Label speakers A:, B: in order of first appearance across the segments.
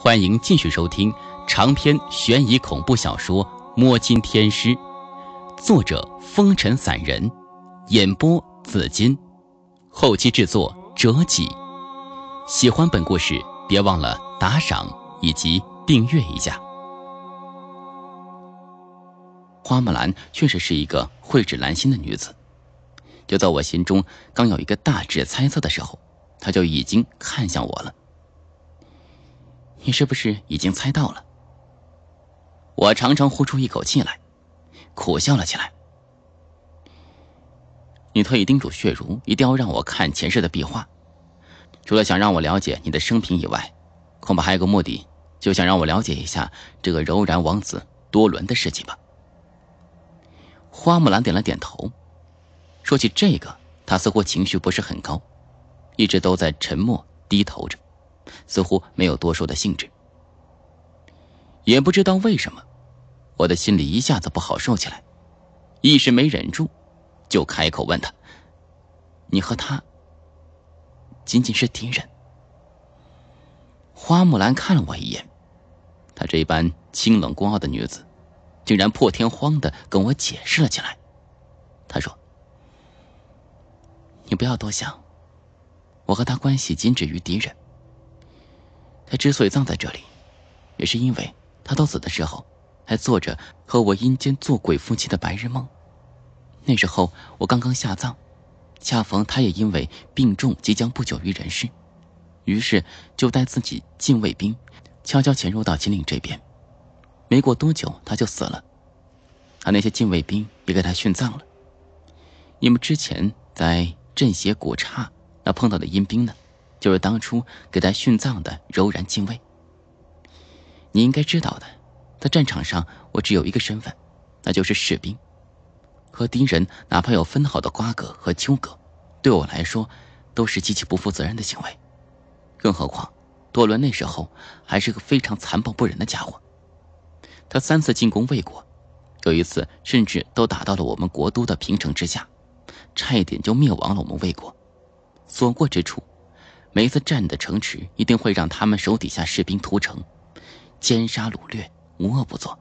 A: 欢迎继续收听长篇悬疑恐怖小说《摸金天师》，作者风尘散人，演播紫金，后期制作折戟。喜欢本故事，别忘了打赏以及订阅一下。花木兰确实是一个蕙质兰心的女子。就在我心中刚有一个大致猜测的时候，她就已经看向我了。你是不是已经猜到了？我长长呼出一口气来，苦笑了起来。你特意叮嘱血茹，一定要让我看前世的壁画，除了想让我了解你的生平以外，恐怕还有个目的，就想让我了解一下这个柔然王子多伦的事情吧。花木兰点了点头。说起这个，她似乎情绪不是很高，一直都在沉默低头着。似乎没有多说的兴致，也不知道为什么，我的心里一下子不好受起来，一时没忍住，就开口问他：“你和他仅仅是敌人？”花木兰看了我一眼，她这一般清冷孤傲的女子，竟然破天荒的跟我解释了起来。她说：“你不要多想，我和他关系仅止于敌人。”他之所以葬在这里，也是因为他到死的时候还做着和我阴间做鬼夫妻的白日梦。那时候我刚刚下葬，恰逢他也因为病重即将不久于人世，于是就带自己禁卫兵悄悄潜入到金陵这边。没过多久他就死了，他那些禁卫兵也给他殉葬了。你们之前在镇邪古刹那碰到的阴兵呢？就是当初给他殉葬的柔然敬卫，你应该知道的。在战场上，我只有一个身份，那就是士兵。和敌人哪怕有分毫的瓜葛和纠葛，对我来说都是极其不负责任的行为。更何况，多伦那时候还是个非常残暴不仁的家伙。他三次进攻魏国，有一次甚至都打到了我们国都的平城之下，差一点就灭亡了我们魏国。所过之处，每次占的城池，一定会让他们手底下士兵屠城、奸杀、掳掠，无恶不作，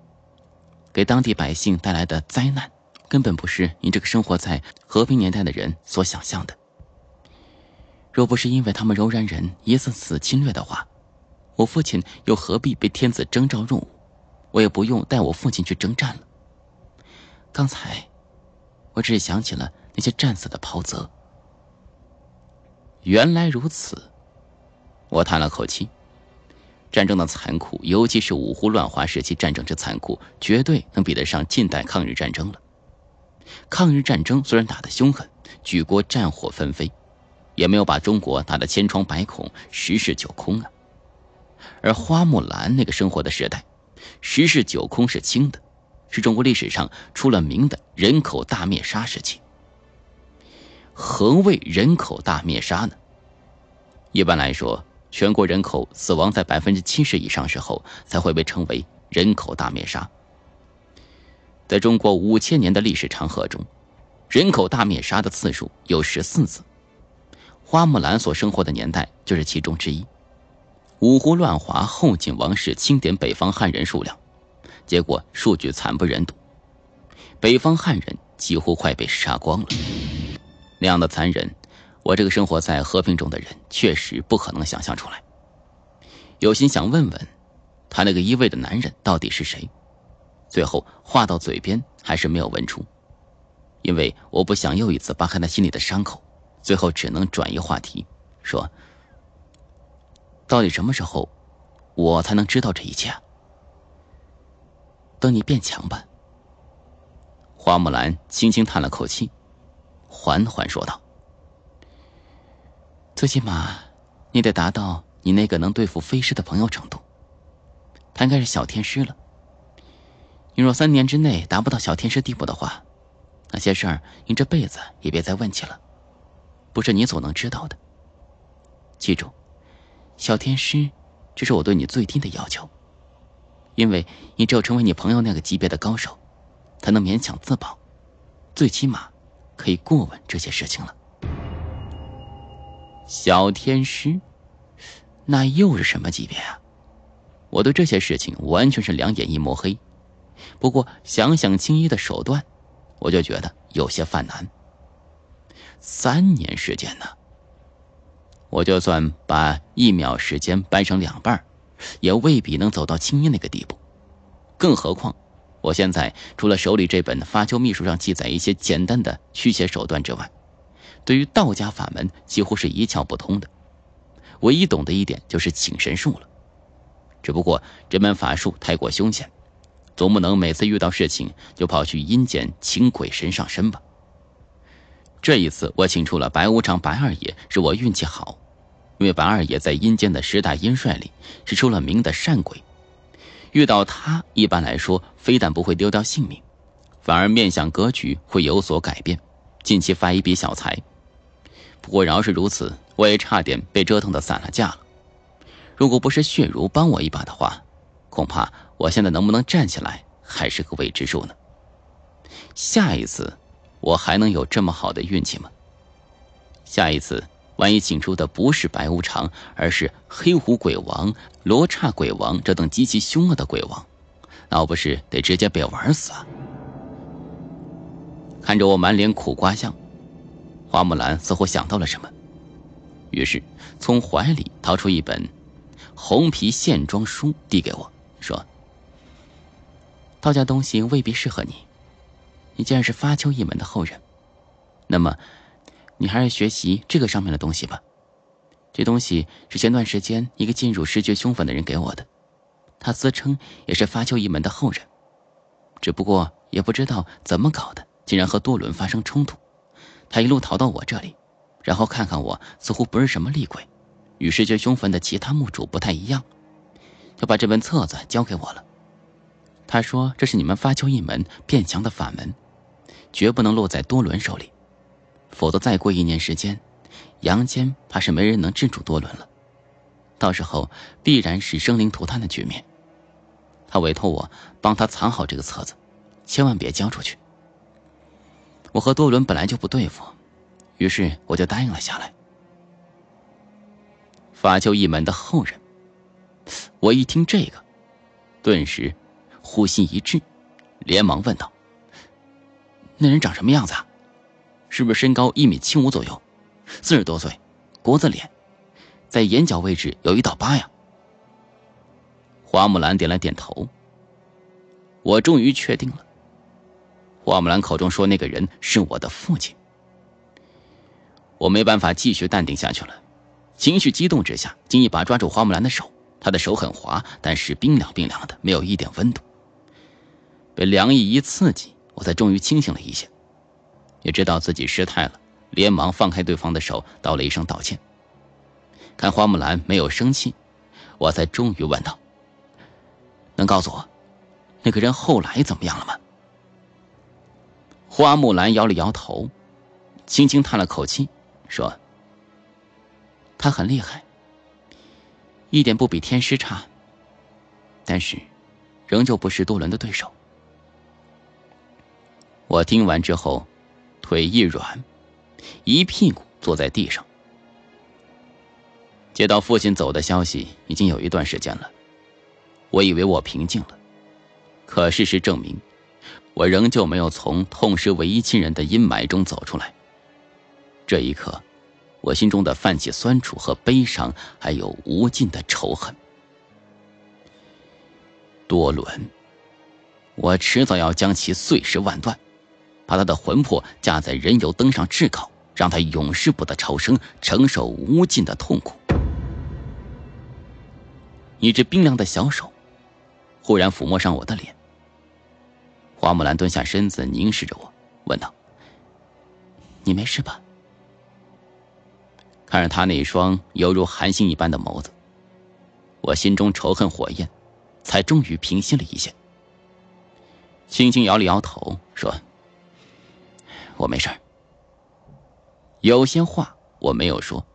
A: 给当地百姓带来的灾难，根本不是你这个生活在和平年代的人所想象的。若不是因为他们柔然人一次次侵略的话，我父亲又何必被天子征召入伍，我也不用带我父亲去征战了。刚才，我只是想起了那些战死的袍泽。原来如此，我叹了口气。战争的残酷，尤其是五胡乱华时期战争之残酷，绝对能比得上近代抗日战争了。抗日战争虽然打得凶狠，举国战火纷飞，也没有把中国打得千疮百孔、十室九空啊。而花木兰那个生活的时代，十室九空是轻的，是中国历史上出了名的人口大灭杀时期。何谓人口大灭杀呢？一般来说，全国人口死亡在百分之七十以上时候，才会被称为人口大灭杀。在中国五千年的历史长河中，人口大灭杀的次数有十四次。花木兰所生活的年代就是其中之一。五胡乱华后，晋王室清点北方汉人数量，结果数据惨不忍睹，北方汉人几乎快被杀光了。那样的残忍，我这个生活在和平中的人确实不可能想象出来。有心想问问他那个依偎的男人到底是谁，最后话到嘴边还是没有问出，因为我不想又一次扒开他心里的伤口。最后只能转移话题，说：“到底什么时候我才能知道这一切？”等你变强吧。花木兰轻轻叹了口气。缓缓说道：“最起码，你得达到你那个能对付飞尸的朋友程度，应该是小天师了。你若三年之内达不到小天师地步的话，那些事儿你这辈子也别再问起了，不是你所能知道的。记住，小天师，这是我对你最低的要求，因为你只有成为你朋友那个级别的高手，才能勉强自保。最起码。”可以过问这些事情了。小天师，那又是什么级别啊？我对这些事情完全是两眼一抹黑。不过想想青衣的手段，我就觉得有些犯难。三年时间呢，我就算把一秒时间掰成两半，也未必能走到青衣那个地步，更何况……我现在除了手里这本《发丘秘术》上记载一些简单的驱邪手段之外，对于道家法门几乎是一窍不通的。唯一懂得一点就是请神术了，只不过这门法术太过凶险，总不能每次遇到事情就跑去阴间请鬼神上身吧。这一次我请出了白无常、白二爷，是我运气好，因为白二爷在阴间的十大阴帅里是出了名的善鬼。遇到他，一般来说非但不会丢掉性命，反而面向格局会有所改变，近期发一笔小财。不过饶是如此，我也差点被折腾的散了架了。如果不是血茹帮我一把的话，恐怕我现在能不能站起来还是个未知数呢。下一次我还能有这么好的运气吗？下一次。万一请出的不是白无常，而是黑虎鬼王、罗刹鬼王这等极其凶恶的鬼王，那我不是得直接被玩死啊？看着我满脸苦瓜相，花木兰似乎想到了什么，于是从怀里掏出一本红皮线装书递给我，说：“道家东西未必适合你，你既然是发丘一门的后人，那么……”你还是学习这个上面的东西吧，这东西是前段时间一个进入视觉凶坟的人给我的，他自称也是发丘一门的后人，只不过也不知道怎么搞的，竟然和多伦发生冲突。他一路逃到我这里，然后看看我似乎不是什么厉鬼，与视觉凶坟的其他墓主不太一样，就把这本册子交给我了。他说这是你们发丘一门变强的法门，绝不能落在多伦手里。否则，再过一年时间，杨坚怕是没人能镇住多伦了。到时候，必然是生灵涂炭的局面。他委托我帮他藏好这个册子，千万别交出去。我和多伦本来就不对付，于是我就答应了下来。法修一门的后人，我一听这个，顿时呼吸一滞，连忙问道：“那人长什么样子？”啊？是不是身高一米七五左右，四十多岁，国字脸，在眼角位置有一道疤呀？花木兰点了点头。我终于确定了，花木兰口中说那个人是我的父亲。我没办法继续淡定下去了，情绪激动之下，竟一把抓住花木兰的手。她的手很滑，但是冰凉冰凉的，没有一点温度。被凉意一刺激，我才终于清醒了一些。也知道自己失态了，连忙放开对方的手，道了一声道歉。看花木兰没有生气，我才终于问道：“能告诉我，那个人后来怎么样了吗？”花木兰摇了摇头，轻轻叹了口气，说：“他很厉害，一点不比天师差，但是仍旧不是多伦的对手。”我听完之后。腿一软，一屁股坐在地上。接到父亲走的消息已经有一段时间了，我以为我平静了，可事实证明，我仍旧没有从痛失唯一亲人的阴霾中走出来。这一刻，我心中的泛起酸楚和悲伤，还有无尽的仇恨。多伦，我迟早要将其碎尸万段。把他的魂魄架在人油灯上炙烤，让他永世不得超生，承受无尽的痛苦。一只冰凉的小手，忽然抚摸上我的脸。花木兰蹲下身子，凝视着我，问道：“你没事吧？”看着他那双犹如寒星一般的眸子，我心中仇恨火焰才终于平息了一些，轻轻摇了摇头，说。我没事有些话我没有说。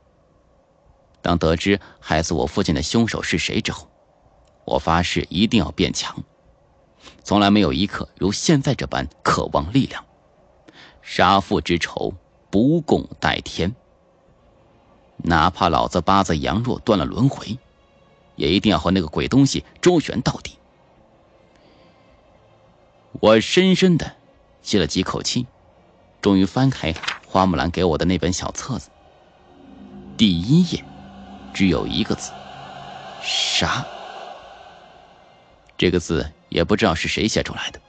A: 当得知害死我父亲的凶手是谁之后，我发誓一定要变强。从来没有一刻如现在这般渴望力量。杀父之仇，不共戴天。哪怕老子八字阳弱断了轮回，也一定要和那个鬼东西周旋到底。我深深的吸了几口气。终于翻开花木兰给我的那本小册子，第一页只有一个字“杀”。这个字也不知道是谁写出来的，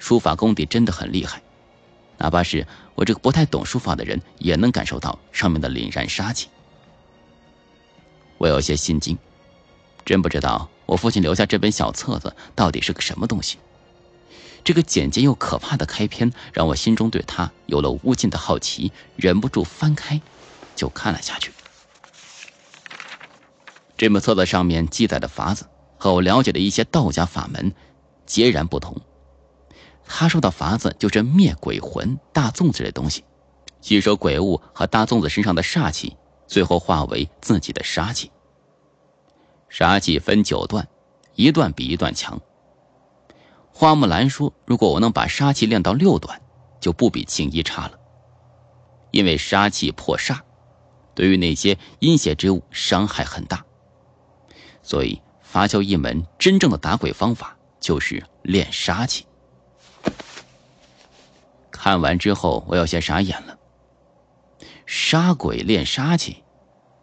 A: 书法功底真的很厉害，哪怕是我这个不太懂书法的人也能感受到上面的凛然杀气。我有些心惊，真不知道我父亲留下这本小册子到底是个什么东西。这个简洁又可怕的开篇，让我心中对他有了无尽的好奇，忍不住翻开，就看了下去。这本册子上面记载的法子，和我了解的一些道家法门，截然不同。他说的法子就是灭鬼魂、大粽子这东西，吸收鬼物和大粽子身上的煞气，最后化为自己的杀气。杀气分九段，一段比一段强。花木兰说：“如果我能把杀气练到六段，就不比青衣差了。因为杀气破煞，对于那些阴邪之物伤害很大。所以，发教一门真正的打鬼方法就是练杀气。”看完之后，我有些傻眼了。杀鬼练杀气，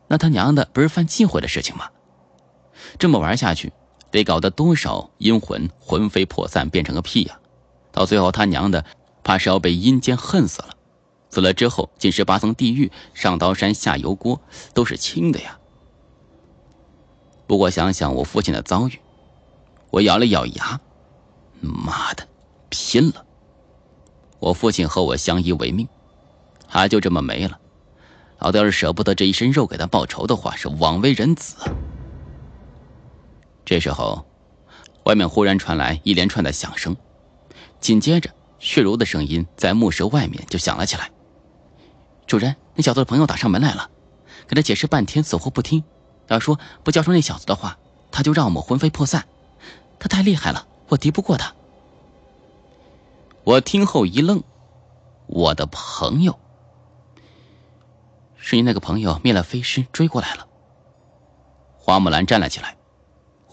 A: 那他娘的不是犯忌讳的事情吗？这么玩下去？得搞得多少阴魂魂飞魄散，变成个屁呀！到最后他娘的，怕是要被阴间恨死了。死了之后，进十八层地狱，上刀山下油锅都是轻的呀。不过想想我父亲的遭遇，我咬了咬牙，妈的，拼了！我父亲和我相依为命，他就这么没了。老子要是舍不得这一身肉给他报仇的话，是枉为人子。这时候，外面忽然传来一连串的响声，紧接着，血茹的声音在墓室外面就响了起来：“主人，那小子的朋友打上门来了，给他解释半天死活不听，要说不交出那小子的话，他就让我们魂飞魄散。他太厉害了，我敌不过他。”我听后一愣：“我的朋友，是你那个朋友灭了飞尸追过来了？”花木兰站了起来。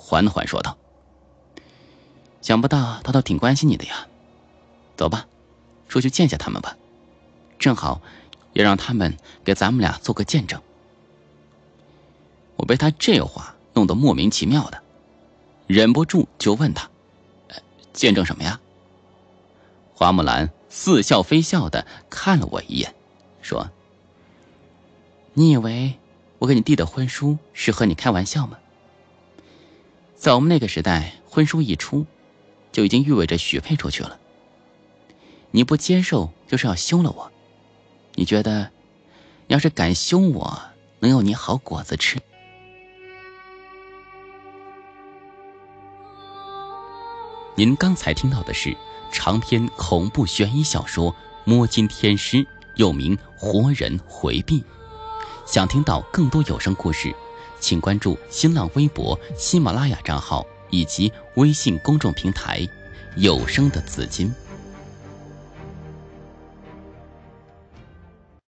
A: 缓缓说道：“想不到他倒挺关心你的呀，走吧，出去见见他们吧，正好也让他们给咱们俩做个见证。”我被他这话弄得莫名其妙的，忍不住就问他：“见证什么呀？”花木兰似笑非笑的看了我一眼，说：“你以为我给你递的婚书是和你开玩笑吗？”在我们那个时代，婚书一出，就已经意味着许配出去了。你不接受，就是要休了我。你觉得，要是敢休我，能有你好果子吃？您刚才听到的是长篇恐怖悬疑小说《摸金天师》，又名《活人回避》。想听到更多有声故事。请关注新浪微博、喜马拉雅账号以及微信公众平台“有声的紫金”。